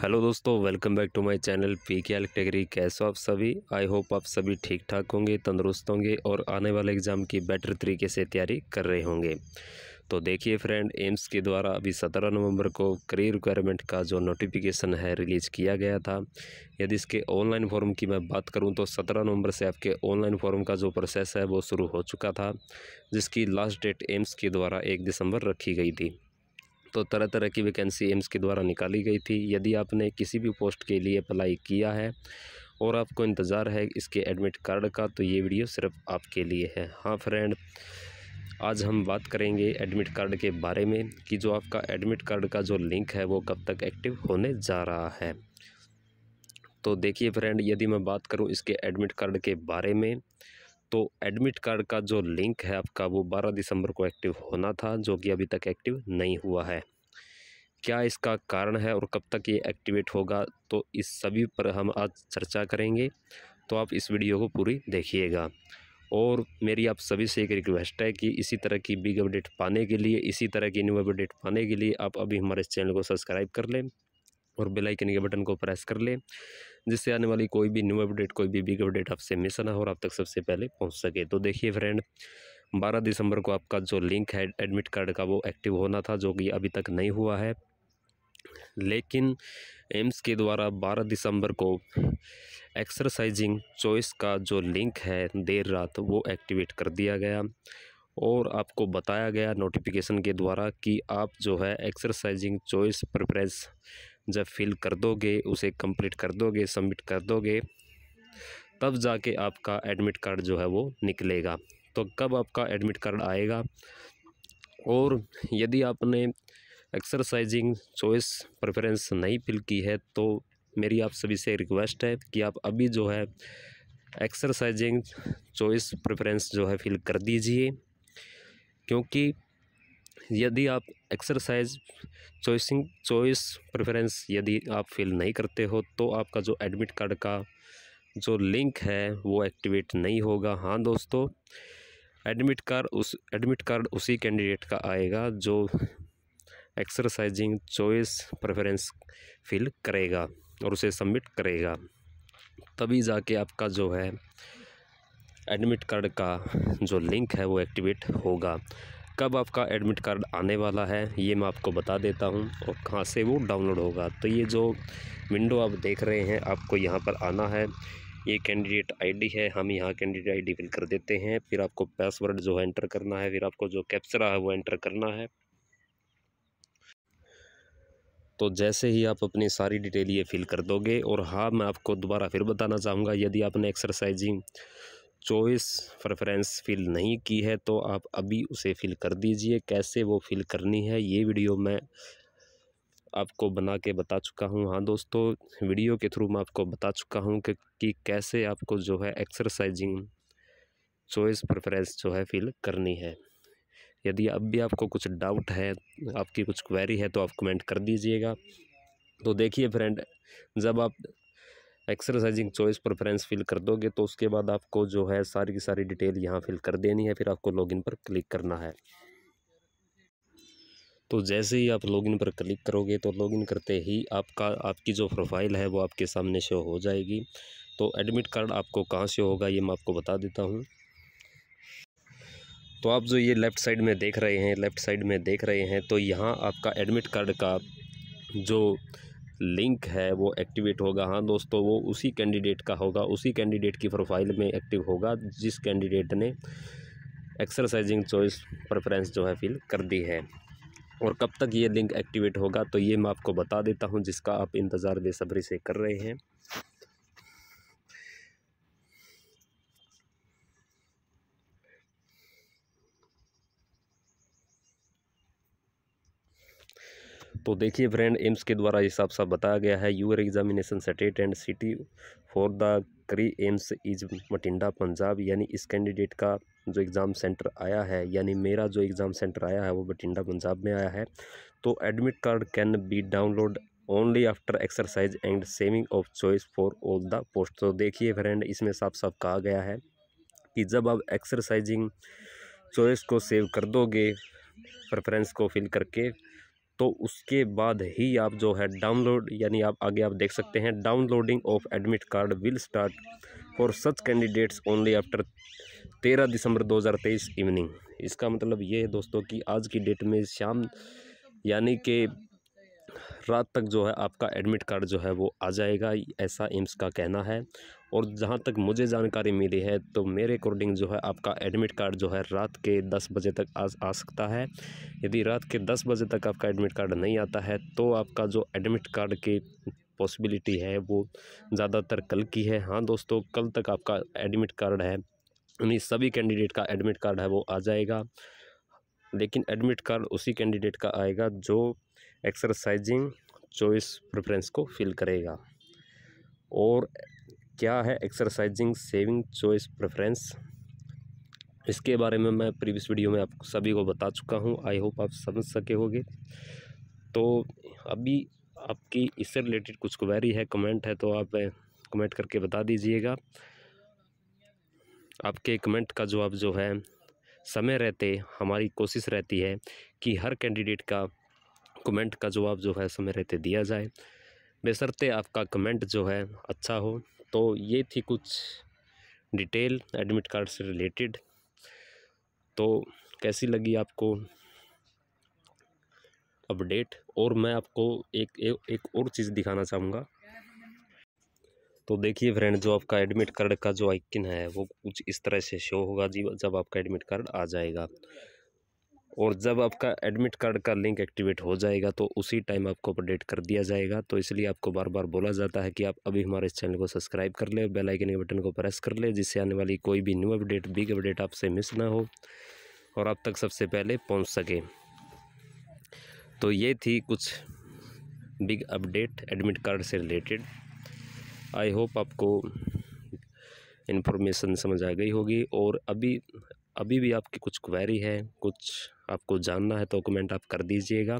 hello दोस्तों welcome back to my channel P K L टेगरी कैसे हो आप सभी आई होप आप सभी ठीक ठाक होंगे तंदुरुस्त होंगे और आने वाले एग्ज़ाम की बेटर तरीके से तैयारी कर रहे होंगे तो देखिए फ्रेंड एम्स के द्वारा अभी सत्रह नवंबर को करियर रिक्वायरमेंट का जो नोटिफिकेशन है रिलीज़ किया गया था यदि इसके ऑनलाइन फॉर्म की मैं बात करूं तो सत्रह नवंबर से आपके ऑनलाइन फॉर्म का जो प्रोसेस है वो शुरू हो चुका था जिसकी लास्ट डेट एम्स के द्वारा एक दिसंबर रखी गई थी तो तरह तरह की वैकेंसी एम्स के द्वारा निकाली गई थी यदि आपने किसी भी पोस्ट के लिए अप्लाई किया है और आपको इंतज़ार है इसके एडमिट कार्ड का तो ये वीडियो सिर्फ आपके लिए है हाँ फ्रेंड आज हम बात करेंगे एडमिट कार्ड के बारे में कि जो आपका एडमिट कार्ड का जो लिंक है वो कब तक एक्टिव होने जा रहा है तो देखिए फ्रेंड यदि मैं बात करूँ इसके एडमिट कार्ड के बारे में तो एडमिट कार्ड का जो लिंक है आपका वो 12 दिसंबर को एक्टिव होना था जो कि अभी तक एक्टिव नहीं हुआ है क्या इसका कारण है और कब तक ये एक्टिवेट होगा तो इस सभी पर हम आज चर्चा करेंगे तो आप इस वीडियो को पूरी देखिएगा और मेरी आप सभी से एक रिक्वेस्ट है कि इसी तरह की बिग अपडेट पाने के लिए इसी तरह की न्यू अपडेट पाने के लिए आप अभी हमारे चैनल को सब्सक्राइब कर लें और बेल आइकन के बटन को प्रेस कर लें जिससे आने वाली कोई भी न्यू अपडेट कोई भी बिग अपडेट आपसे मिस ना हो और आप तक सबसे पहले पहुँच सके तो देखिए फ्रेंड बारह दिसंबर को आपका जो लिंक है एडमिट कार्ड का वो एक्टिव होना था जो कि अभी तक नहीं हुआ है लेकिन एम्स के द्वारा 12 दिसंबर को एक्सरसाइजिंग चॉइस का जो लिंक है देर रात वो एक्टिवेट कर दिया गया और आपको बताया गया नोटिफिकेशन के द्वारा कि आप जो है एक्सरसाइजिंग चॉइस प्रिफरेंस जब फिल कर दोगे उसे कंप्लीट कर दोगे सबमिट कर दोगे तब जाके आपका एडमिट कार्ड जो है वो निकलेगा तो कब आपका एडमिट कार्ड आएगा और यदि आपने एक्सरसाइजिंग चॉइस प्रेफरेंस नहीं फिल की है तो मेरी आप सभी से रिक्वेस्ट है कि आप अभी जो है एक्सरसाइजिंग चॉइस प्रेफरेंस जो है फिल कर दीजिए क्योंकि यदि आप एक्सरसाइज चॉइसिंग चॉइस प्रेफरेंस यदि आप फिल नहीं करते हो तो आपका जो एडमिट कार्ड का जो लिंक है वो एक्टिवेट नहीं होगा हाँ दोस्तों एडमिट कार्ड उस एडमिट कार्ड उसी कैंडिडेट का आएगा जो एक्सरसाइजिंग चॉइस प्रेफरेंस फिल करेगा और उसे सबमिट करेगा तभी जाके आपका जो है एडमिट कार्ड का जो लिंक है वो एक्टिवेट होगा कब आपका एडमिट कार्ड आने वाला है ये मैं आपको बता देता हूँ और कहाँ से वो डाउनलोड होगा तो ये जो विंडो आप देख रहे हैं आपको यहाँ पर आना है ये कैंडिडेट आईडी है हम यहाँ कैंडिडेट आईडी फिल कर देते हैं फिर आपको पासवर्ड जो है एंटर करना है फिर आपको जो कैप्चरा है वो एंटर करना है तो जैसे ही आप अपनी सारी डिटेल ये फिल कर दोगे और हाँ मैं आपको दोबारा फिर बताना चाहूँगा यदि आपने एक्सरसाइजिंग चॉइस प्रेफरेंस फिल नहीं की है तो आप अभी उसे फिल कर दीजिए कैसे वो फिल करनी है ये वीडियो मैं आपको बना के बता चुका हूँ हाँ दोस्तों वीडियो के थ्रू मैं आपको बता चुका हूँ कि, कि कैसे आपको जो है एक्सरसाइजिंग चॉइस प्रेफरेंस जो है फिल करनी है यदि अब भी आपको कुछ डाउट है आपकी कुछ क्वेरी है तो आप कमेंट कर दीजिएगा तो देखिए फ्रेंड जब आप एक्सरसाइजिंग चॉइस प्रेफरेंस फिल कर दोगे तो उसके बाद आपको जो है सारी की सारी डिटेल यहाँ फिल कर देनी है फिर आपको लॉगिन पर क्लिक करना है तो जैसे ही आप लॉगिन पर क्लिक करोगे तो लॉगिन करते ही आपका आपकी जो प्रोफाइल है वो आपके सामने शो हो जाएगी तो एडमिट कार्ड आपको कहाँ से होगा ये मैं आपको बता देता हूँ तो आप जो ये लेफ़्ट साइड में देख रहे हैं लेफ़्ट साइड में देख रहे हैं तो यहाँ आपका एडमिट कार्ड का जो लिंक है वो एक्टिवेट होगा हाँ दोस्तों वो उसी कैंडिडेट का होगा उसी कैंडिडेट की प्रोफाइल में एक्टिव होगा जिस कैंडिडेट ने एक्सरसाइजिंग चॉइस प्रेफरेंस जो है फिल कर दी है और कब तक ये लिंक एक्टिवेट होगा तो ये मैं आपको बता देता हूँ जिसका आप इंतज़ार बेसब्री से कर रहे हैं तो देखिए फ्रेंड एम्स के द्वारा ये साफ सब बताया गया है your examination state and city for the करी एम्स इज मटिंडा पंजाब यानी इस कैंडिडेट का जो एग्ज़ाम सेंटर आया है यानी मेरा जो एग्ज़ाम सेंटर आया है वो बठिंडा पंजाब में आया है तो admit card can be download only after exercise and saving of choice for all the post तो देखिए फ्रेंड इसमें साफ साफ कहा गया है कि जब आप एक्सरसाइजिंग चॉइस को सेव कर दोगे प्रेफरेंस को फिल करके तो उसके बाद ही आप जो है डाउनलोड यानी आप आगे आप देख सकते हैं downloading of admit card will start for such candidates only after तेरह दिसंबर दो हज़ार तेईस इवनिंग इसका मतलब ये है दोस्तों कि आज की डेट में शाम यानी कि रात तक जो है आपका एडमिट कार्ड जो है वो आ जाएगा ऐसा एम्स का कहना है और जहाँ तक मुझे जानकारी मिली है तो मेरे अकॉर्डिंग जो है आपका एडमिट कार्ड जो है रात के दस बजे तक आ, आ सकता है यदि रात के दस बजे तक आपका एडमिट कार्ड नहीं आता है तो आपका जो एडमिट कार्ड की पॉसिबिलिटी है वो ज़्यादातर कल की है हाँ दोस्तों कल तक आपका एडमिट कार्ड है उन्हीं सभी कैंडिडेट का एडमिट कार्ड है वो आ जाएगा लेकिन एडमिट कार्ड उसी कैंडिडेट का आएगा जो एक्सरसाइजिंग चॉइस प्रेफरेंस को फिल करेगा और क्या है एक्सरसाइजिंग सेविंग चॉइस प्रेफरेंस इसके बारे में मैं प्रीवियस वीडियो में आप सभी को बता चुका हूँ आई होप आप समझ सके होगे तो अभी आपकी इससे रिलेटेड कुछ क्वेरी है कमेंट है तो आप कमेंट करके बता दीजिएगा आपके कमेंट का जवाब जो है समय रहते हमारी कोशिश रहती है कि हर कैंडिडेट का कमेंट का जवाब जो है समय रहते दिया जाए बेसरते आपका कमेंट जो है अच्छा हो तो ये थी कुछ डिटेल एडमिट कार्ड से रिलेटेड तो कैसी लगी आपको अपडेट और मैं आपको एक एक, और चीज़ दिखाना चाहूँगा तो देखिए फ्रेंड जो आपका एडमिट कार्ड का जो आइकिन है वो कुछ इस तरह से शो होगा जी जब आपका एडमिट कार्ड आ जाएगा और जब आपका एडमिट कार्ड का लिंक एक्टिवेट हो जाएगा तो उसी टाइम आपको अपडेट कर दिया जाएगा तो इसलिए आपको बार बार बोला जाता है कि आप अभी हमारे इस चैनल को सब्सक्राइब कर ले बेल आइकन के बटन को प्रेस कर ले जिससे आने वाली कोई भी न्यू अपडेट बिग अपडेट आपसे मिस ना हो और आप तक सबसे पहले पहुँच सके तो ये थी कुछ बिग अपडेट एडमिट कार्ड से रिलेटेड आई होप आपको इन्फॉर्मेशन समझ आ गई होगी और अभी अभी भी आपकी कुछ क्वेरी है कुछ आपको जानना है तो कमेंट आप कर दीजिएगा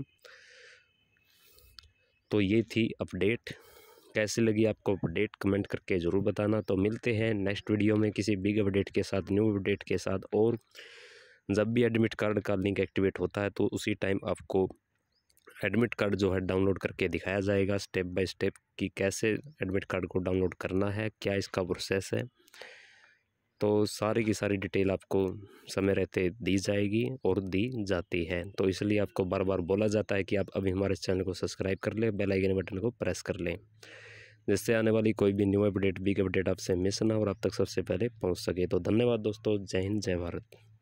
तो ये थी अपडेट कैसी लगी आपको अपडेट कमेंट करके ज़रूर बताना तो मिलते हैं नेक्स्ट वीडियो में किसी बिग अपडेट के साथ न्यू अपडेट के साथ और जब भी एडमिट कार्ड का लिंक एक्टिवेट होता है तो उसी टाइम आपको एडमिट कार्ड जो है डाउनलोड करके दिखाया जाएगा स्टेप बाय स्टेप कि कैसे एडमिट कार्ड को डाउनलोड करना है क्या इसका प्रोसेस है तो सारी की सारी डिटेल आपको समय रहते दी जाएगी और दी जाती है तो इसलिए आपको बार बार बोला जाता है कि आप अभी हमारे चैनल को सब्सक्राइब कर लें बेलाइकन बटन को प्रेस कर लें जिससे आने वाली कोई भी न्यू अपडेट बिग अपडेट आपसे मिस ना और आप तक सबसे पहले पहुंच सके तो धन्यवाद दोस्तों जय हिंद जय भारत